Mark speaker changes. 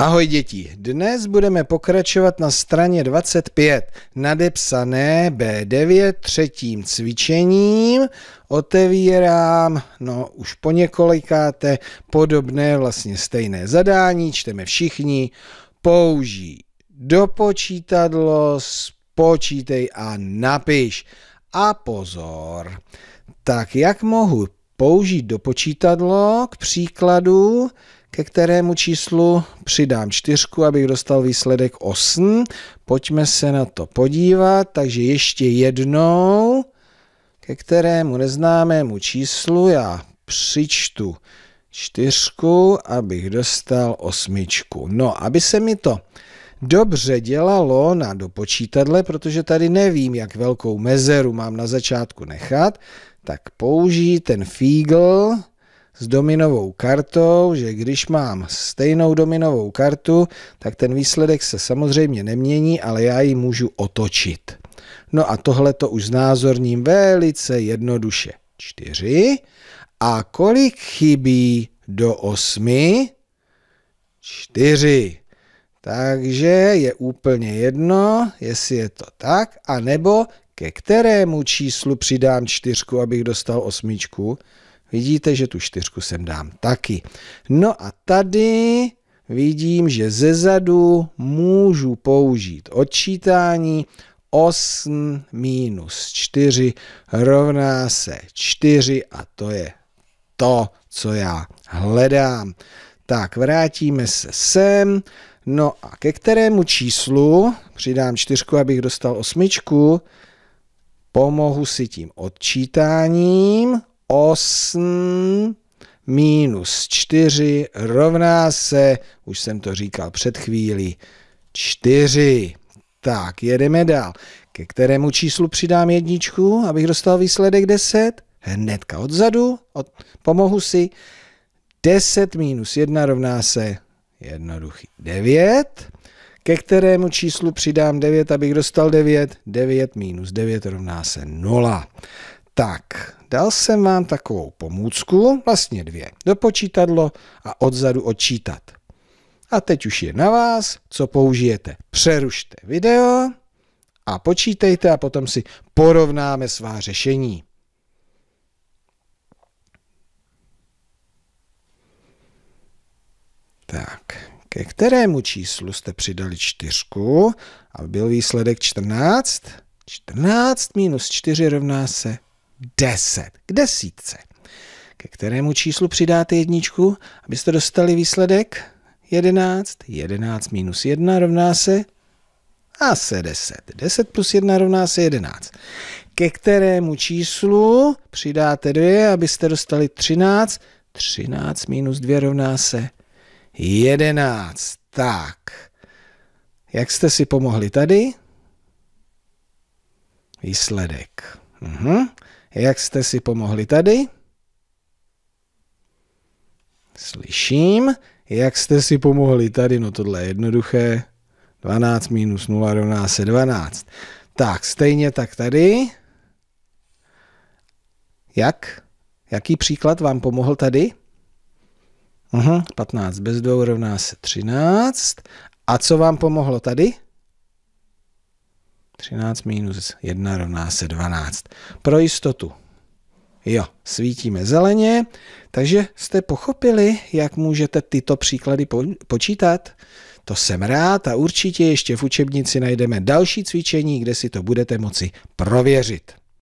Speaker 1: Ahoj děti, dnes budeme pokračovat na straně 25, nadepsané B9 třetím cvičením. Otevírám, no už po několikáté, podobné vlastně stejné zadání, čteme všichni. Použij do počítadlo, spočítej a napiš. A pozor, tak jak mohu použít do počítadlo k příkladu ke kterému číslu přidám čtyřku, abych dostal výsledek 8. Pojďme se na to podívat, takže ještě jednou, ke kterému neznámému číslu já přičtu čtyřku, abych dostal osmičku. No, aby se mi to dobře dělalo na dopočítadle, protože tady nevím, jak velkou mezeru mám na začátku nechat, tak použij ten fígl s dominovou kartou, že když mám stejnou dominovou kartu, tak ten výsledek se samozřejmě nemění, ale já ji můžu otočit. No a tohle to už znázorním velice jednoduše. 4. A kolik chybí do 8? 4. Takže je úplně jedno, jestli je to tak, anebo ke kterému číslu přidám čtyřku, abych dostal osmičku. Vidíte, že tu čtyřku sem dám taky. No a tady vidím, že ze zadu můžu použít odčítání 8 minus 4 rovná se 4 a to je to, co já hledám. Tak vrátíme se sem. No a ke kterému číslu přidám čtyřku, abych dostal osmičku? Pomohu si tím odčítáním. 8 minus 4 rovná se, už jsem to říkal před chvílí, 4. Tak, jedeme dál. Ke kterému číslu přidám jedničku, abych dostal výsledek 10? Hnedka odzadu, od, pomohu si. 10 minus 1 rovná se jednoduchý 9. Ke kterému číslu přidám 9, abych dostal 9? 9 minus 9 rovná se 0. Tak, dal jsem vám takovou pomůcku, vlastně dvě, do počítadlo a odzadu odčítat. A teď už je na vás, co použijete. Přerušte video a počítejte a potom si porovnáme svá řešení. Tak, ke kterému číslu jste přidali čtyřku a byl výsledek 14? 14 minus 4 rovná se 10 k desítce, ke kterému číslu přidáte jedničku, abyste dostali výsledek 11. 11 minus 1 rovná se zase 10. 10 plus 1 rovná se 11. Ke kterému číslu přidáte 2, abyste dostali 13. 13 minus 2 rovná se 11. Tak, jak jste si pomohli tady? Výsledek. Aha. Mhm. Jak jste si pomohli tady? Slyším. Jak jste si pomohli tady? No tohle je jednoduché. 12 minus 0 rovná se 12. Tak, stejně tak tady. Jak? Jaký příklad vám pomohl tady? Mhm, Aha, 15 bez 2 rovná se 13. A co vám pomohlo tady? 13 minus 1 rovná se 12. Pro jistotu. Jo, svítíme zeleně, takže jste pochopili, jak můžete tyto příklady počítat? To jsem rád a určitě ještě v učebnici najdeme další cvičení, kde si to budete moci prověřit.